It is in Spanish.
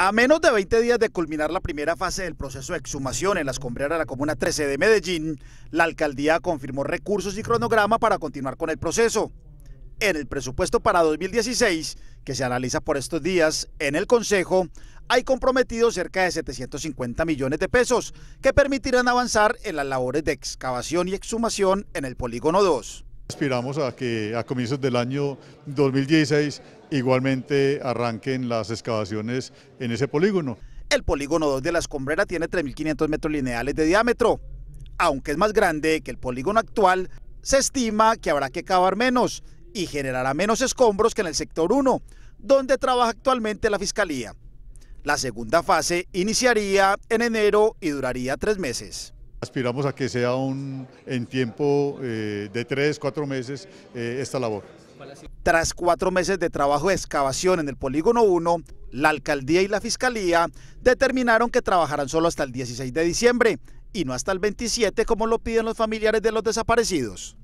A menos de 20 días de culminar la primera fase del proceso de exhumación en la escombrera de la Comuna 13 de Medellín, la alcaldía confirmó recursos y cronograma para continuar con el proceso. En el presupuesto para 2016, que se analiza por estos días en el Consejo, hay comprometidos cerca de 750 millones de pesos que permitirán avanzar en las labores de excavación y exhumación en el polígono 2. Aspiramos a que a comienzos del año 2016 igualmente arranquen las excavaciones en ese polígono. El polígono 2 de la Escombrera tiene 3.500 metros lineales de diámetro. Aunque es más grande que el polígono actual, se estima que habrá que cavar menos y generará menos escombros que en el sector 1, donde trabaja actualmente la Fiscalía. La segunda fase iniciaría en enero y duraría tres meses. Aspiramos a que sea un, en tiempo eh, de tres, cuatro meses eh, esta labor. Tras cuatro meses de trabajo de excavación en el Polígono 1, la alcaldía y la fiscalía determinaron que trabajarán solo hasta el 16 de diciembre y no hasta el 27 como lo piden los familiares de los desaparecidos.